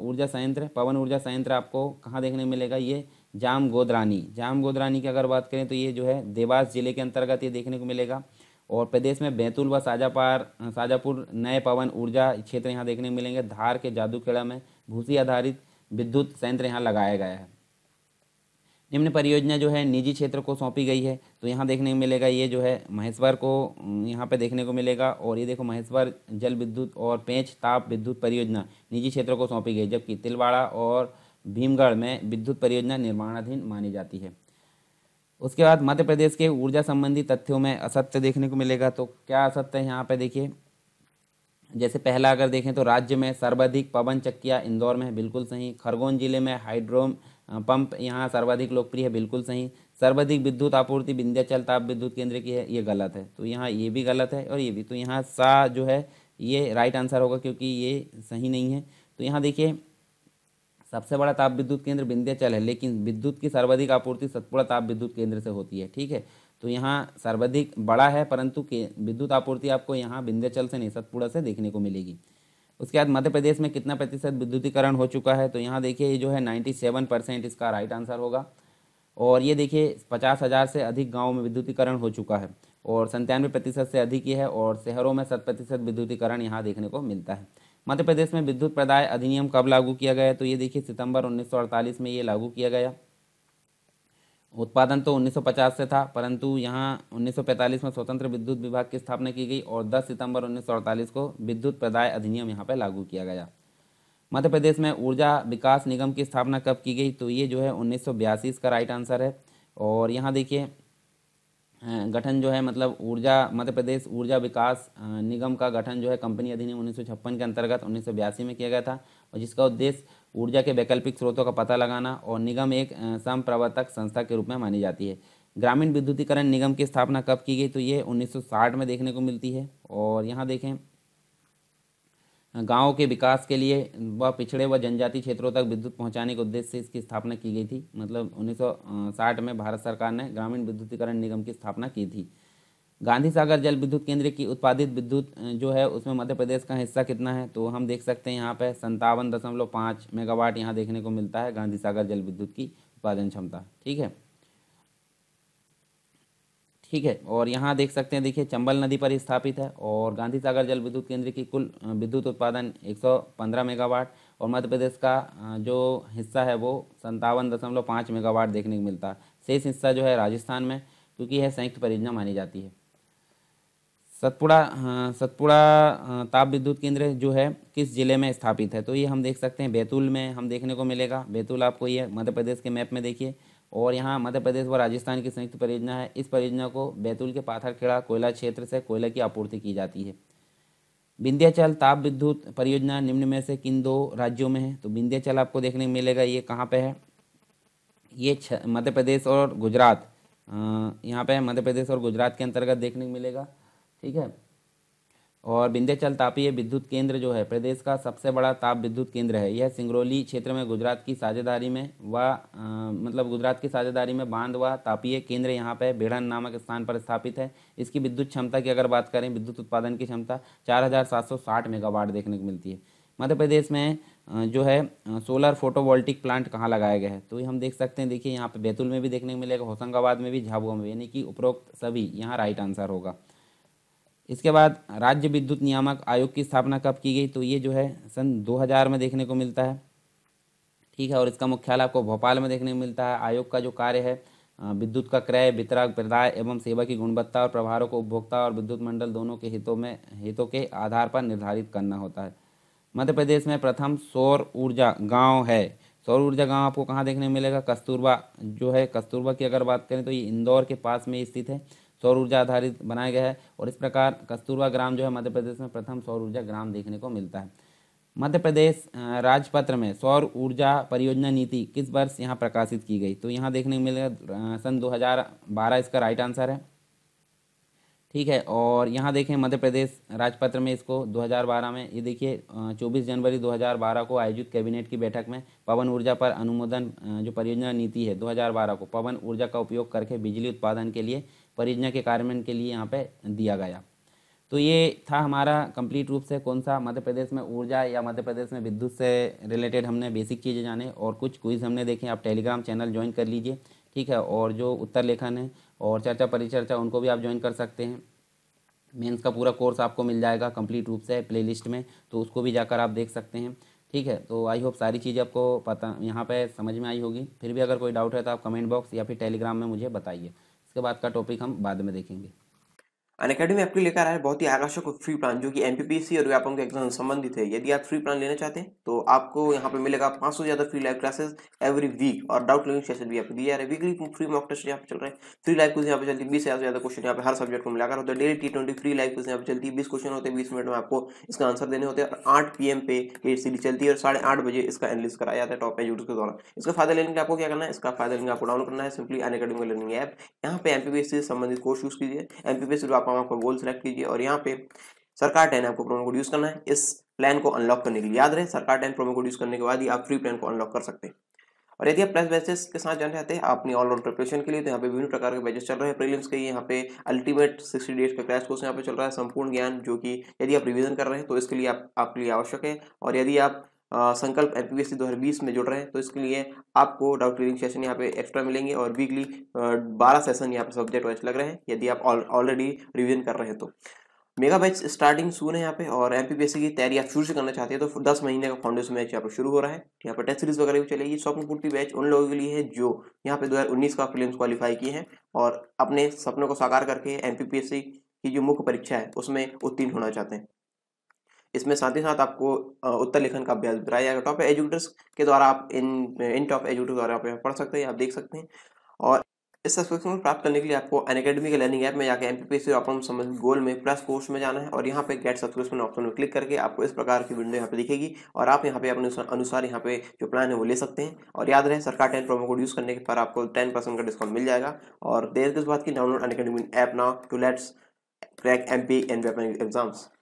ऊर्जा संयंत्र पवन ऊर्जा संयंत्र आपको कहाँ देखने मिलेगा ये जाम गोदरानी जाम गोदरानी की अगर बात करें तो ये जो है देवास जिले के अंतर्गत ये देखने को मिलेगा और प्रदेश में बैतूल व साजापार साजापुर नए पवन ऊर्जा क्षेत्र यहाँ देखने मिलेंगे धार के जादूखेड़ा में भूसी आधारित विद्युत संयंत्र यहाँ लगाया गया है निम्न परियोजना जो है निजी क्षेत्र को सौंपी गई है तो यहाँ देखने को मिलेगा ये जो है महेश्वर को यहाँ पे देखने को मिलेगा और ये देखो महेश्वर जल विद्युत और पेंच ताप विद्युत परियोजना निजी क्षेत्र को सौंपी गई जबकि तिलवाड़ा और भीमगढ़ में विद्युत परियोजना निर्माणाधीन मानी जाती है उसके बाद मध्य प्रदेश के ऊर्जा संबंधी तथ्यों में असत्य देखने को मिलेगा तो क्या असत्य है यहाँ पे देखिए जैसे पहला अगर देखें तो राज्य में सर्वाधिक पवन चक्किया इंदौर में है बिल्कुल सही खरगोन जिले में हाइड्रोम पंप यहाँ सर्वाधिक लोकप्रिय है बिल्कुल सही सर्वाधिक विद्युत आपूर्ति विंध्याचल ताप विद्युत केंद्र की है ये गलत है तो यहाँ ये भी गलत है और ये भी तो यहाँ सा जो है ये राइट आंसर होगा क्योंकि ये सही नहीं है तो यहाँ देखिए सबसे बड़ा ताप विद्युत केंद्र विंध्याचल है लेकिन विद्युत की सर्वाधिक आपूर्ति सतपुड़ा ताप विद्युत केंद्र से होती है ठीक है तो यहाँ सर्वाधिक बड़ा है परंतु विद्युत आपूर्ति आपको यहाँ विंध्याचल से नहीं सतपुड़ा से देखने को मिलेगी उसके बाद मध्य प्रदेश में कितना प्रतिशत विद्युतीकरण हो चुका है तो यहाँ देखिए ये जो है नाइन्टी सेवन परसेंट इसका राइट आंसर होगा और ये देखिए पचास हज़ार से अधिक गाँव में विद्युतीकरण हो चुका है और संतानवे प्रतिशत से अधिक ही है और शहरों में शत प्रतिशत विद्युतीकरण यहाँ देखने को मिलता है मध्य प्रदेश में विद्युत प्रदाय अधिनियम कब लागू किया गया तो ये देखिए सितंबर 1948 में ये लागू किया गया उत्पादन तो 1950 से था परंतु यहाँ 1945 में स्वतंत्र विद्युत विभाग की स्थापना की गई और 10 सितंबर 1948 को विद्युत प्रदाय अधिनियम यहाँ पर लागू किया गया मध्य प्रदेश में ऊर्जा विकास निगम की स्थापना कब की गई तो ये जो है उन्नीस का राइट आंसर है और यहाँ देखिए गठन जो है मतलब ऊर्जा मध्य प्रदेश ऊर्जा विकास निगम का गठन जो है कंपनी अधिनियम उन्नीस के अंतर्गत उन्नीस में किया गया था और जिसका उद्देश्य ऊर्जा के वैकल्पिक स्रोतों का पता लगाना और निगम एक समप्रवर्तक संस्था के रूप में मानी जाती है ग्रामीण विद्युतीकरण निगम की स्थापना कब की गई तो ये 1960 में देखने को मिलती है और यहाँ देखें गाँव के विकास के लिए व पिछड़े व जनजातीय क्षेत्रों तक विद्युत पहुंचाने के उद्देश्य से इसकी स्थापना की गई थी मतलब 1960 में भारत सरकार ने ग्रामीण विद्युतीकरण निगम की स्थापना की थी गांधी सागर जल विद्युत केंद्र की उत्पादित विद्युत जो है उसमें मध्य प्रदेश का हिस्सा कितना है तो हम देख सकते हैं यहाँ पर संतावन दशमलव पाँच मेगावाट यहाँ देखने को मिलता है गांधी सागर जल विद्युत की उत्पादन क्षमता ठीक है ठीक है और यहाँ देख सकते हैं देखिए चंबल नदी पर स्थापित है और गांधी सागर जल विद्युत केंद्र की कुल विद्युत उत्पादन 115 मेगावाट और मध्य प्रदेश का जो हिस्सा है वो संतावन दशमलव पाँच मेगावाट देखने को मिलता है शेष हिस्सा जो है राजस्थान में क्योंकि यह संयुक्त परियोजना मानी जाती है सतपुड़ा सतपुड़ा ताप विद्युत केंद्र जो है किस जिले में स्थापित है तो ये हम देख सकते हैं बैतूल में हम देखने को मिलेगा बैतूल आपको ये मध्य प्रदेश के मैप में देखिए और यहाँ मध्य प्रदेश व राजस्थान की संयुक्त परियोजना है इस परियोजना को बैतूल के पाथरखेड़ा कोयला क्षेत्र से कोयला की आपूर्ति की जाती है विंध्याचल ताप विद्युत परियोजना निम्न में से किन दो राज्यों में है तो विंध्याचल आपको देखने को मिलेगा ये कहाँ पे है ये मध्य प्रदेश और गुजरात यहाँ पे है मध्य प्रदेश और गुजरात के अंतर्गत देखने को मिलेगा ठीक है और विंध्याचल तापीय विद्युत केंद्र जो है प्रदेश का सबसे बड़ा ताप विद्युत केंद्र है यह सिंगरौली क्षेत्र में गुजरात की साझेदारी में व मतलब गुजरात की साझेदारी में बांध व तापीय केंद्र यहाँ पर बेड़न नामक स्थान पर स्थापित है इसकी विद्युत क्षमता की अगर बात करें विद्युत उत्पादन की क्षमता चार मेगावाट देखने को मिलती है मध्य प्रदेश में जो है सोलर फोटोवोल्टिक प्लांट कहाँ लगाया गया है तो हम देख सकते हैं देखिए यहाँ पे बैतूल में भी देखने को मिलेगा होशंगाबाद में भी झाबुआ में यानी कि उपरोक्त सभी यहाँ राइट आंसर होगा इसके बाद राज्य विद्युत नियामक आयोग की स्थापना कब की गई तो ये जो है सन 2000 में देखने को मिलता है ठीक है और इसका मुख्यालय आपको भोपाल में देखने को मिलता है आयोग का जो कार्य है विद्युत का क्रय वितरक प्रदाय एवं सेवा की गुणवत्ता और प्रभारों को उपभोक्ता और विद्युत मंडल दोनों के हितों में हितों के आधार पर निर्धारित करना होता है मध्य प्रदेश में प्रथम सौर ऊर्जा गाँव है सौर ऊर्जा गाँव आपको कहाँ देखने मिलेगा कस्तूरबा जो है कस्तूरबा की अगर बात करें तो ये इंदौर के पास में स्थित है सौर ऊर्जा आधारित बनाया गया है और इस प्रकार कस्तूरबा ग्राम जो है मध्य प्रदेश में प्रथम सौर ऊर्जा ग्राम देखने को मिलता है मध्य प्रदेश राजपत्र में सौर ऊर्जा परियोजना नीति किस वर्ष यहाँ प्रकाशित की गई तो यहाँ देखने को मिलेगा सन 2012 इसका राइट आंसर है ठीक है और यहाँ देखें मध्य प्रदेश राजपत्र में इसको 2012 में ये देखिए 24 जनवरी 2012 को आयोजित कैबिनेट की बैठक में पवन ऊर्जा पर अनुमोदन जो परियोजना नीति है 2012 को पवन ऊर्जा का उपयोग करके बिजली उत्पादन के लिए परियोजना के कार्यान्वयन के लिए यहाँ पे दिया गया तो ये था हमारा कंप्लीट रूप से कौन सा मध्य प्रदेश में ऊर्जा या मध्य प्रदेश में विद्युत से रिलेटेड हमने बेसिक चीज़ें जाने और कुछ क्विज हमने देखे आप टेलीग्राम चैनल ज्वाइन कर लीजिए ठीक है और जो उत्तर लेखन है और चर्चा परिचर्चा उनको भी आप ज्वाइन कर सकते हैं मेंस का पूरा कोर्स आपको मिल जाएगा कंप्लीट रूप से प्ले में तो उसको भी जाकर आप देख सकते हैं ठीक है तो आई होप सारी चीज़ें आपको पता यहाँ पे समझ में आई होगी फिर भी अगर कोई डाउट है तो आप कमेंट बॉक्स या फिर टेलीग्राम में मुझे बताइए उसके बाद का टॉपिक हम बाद में देखेंगे अन अकेडमी आपके लेकर आया है बहुत ही आकर्षक फ्री प्लान जो कि एमपीपीसी और व्यापम के एग्जाम संबंधित है यदि आप फ्री प्लान लेना चाहते हैं तो आपको यहाँ पे मिलेगा 500 से ज़्यादा free live classes every week और डाउट लर्निंग सेशन भी आपको दिया जा रहा है वीकली फ्री मॉक टेस्ट यहाँ पर चल रहे हैं फ्री लाइव क्वेश्चन यहाँ पर चलती है बीस से ज़्यादा क्वेश्चन यहाँ पर हर सब्जेक्ट को मिलाकर होता है daily T twenty free live question यहाँ पर चलती है बीस क्वेश्चन होते हैं बीस मिनट में आपको इसका आंसर देने होते हैं और आठ पी एम पे ये सीरीज चलती है और साढ़े आठ बजे इसका एनलिस कराया जाता है टॉप एजुटर्स के द्वारा इसका फायदा लेने के आपको क्या करना है इसका फायदा लेने आपको डाउनलोड करना है simply Unacademy learning app यहाँ पे एमपीपीएससी से संबंधित कोर्स यूज कीजिए एमपीपीएससी आप आपका गोल सेलेक्ट कीजिए और यहाँ पे सरकार टेन आपको प्रोमो कोड यूज़ करना है इस प्लान को अनलॉक करने के लिए याद रहे सरकार टेन प्रोमो कोड यूज़ करने के बाद ही आप फ्री प्लान को अनलॉक कर सकते हैं और यदि आप प्लस बैचेस के साथ जाना चाहते हैं अपनी ऑलराउंड प्रिपरेशन के लिए तो यहाँ पे विभिन्न प्रकार के बैचेस चल रहे हैं प्रीलिम्स के यहाँ पे अल्टीमेट सिक्सटी डेज का क्रैश कोर्स यहाँ पे चल रहा है संपूर्ण ज्ञान जो कि यदि आप रिवीजन कर रहे हैं तो इसके लिए आप आपके लिए आवश्यक है और यदि आप संकल्प एम पी में जुड़ रहे हैं तो इसके लिए आपको डाउट क्लियरिंग सेशन यहाँ पे एक्स्ट्रा मिलेंगे और वीकली बारह सेशन यहाँ पे सब्जेक्ट वाइज लग रहे हैं यदि आप ऑलरेडी रिविजन कर रहे हैं तो मेगा बैच स्टार्टिंग सून है यहाँ पे और एम की तैयारी आप शुरू से करना चाहते हैं तो दस महीने का फाउंडेशन बैच यहाँ पे शुरू हो रहा है यहाँ पर टेस्ट सीरीज वगैरह भी चलेगी स्वप्न पूर्ति बैच उन लोगों के लिए है जो यहाँ पे 2019 का फिल्म क्वालिफाई किए हैं और अपने सपनों को साकार करके एम की जो मुख्य परीक्षा है उसमें उत्तीर्ण होना चाहते हैं इसमें साथ ही साथ आपको उत्तर लेखन का अभ्यास बताया जाएगा टॉप तो एजुकेटर्स के द्वारा आप इन इन टॉप एजुकेटर द्वारा आप पढ़ सकते हैं आप देख सकते हैं और इस सब्सक्रिप्शन को प्राप्त करने के लिए आपको अन अकेडमी के लर्निंग ऐप में जाकर एम पी पी गोल में प्लस कोर्स में जाना है और यहाँ पे गेट सब्सक्रिप्शन ऑप्शन में क्लिक करके आपको इस प्रकार की विंडो यहाँ पे दिखेगी और आप यहाँ पे अपने अनुसार यहाँ पे जो प्लान है वो ले सकते हैं और याद रहे सरकार टेन प्रोमो कोड यूज़ करने के पर आपको टेन परसेंट का डिस्काउंट मिल जाएगा और देर किस बात की download Unacademy app now to let's crack M P and exams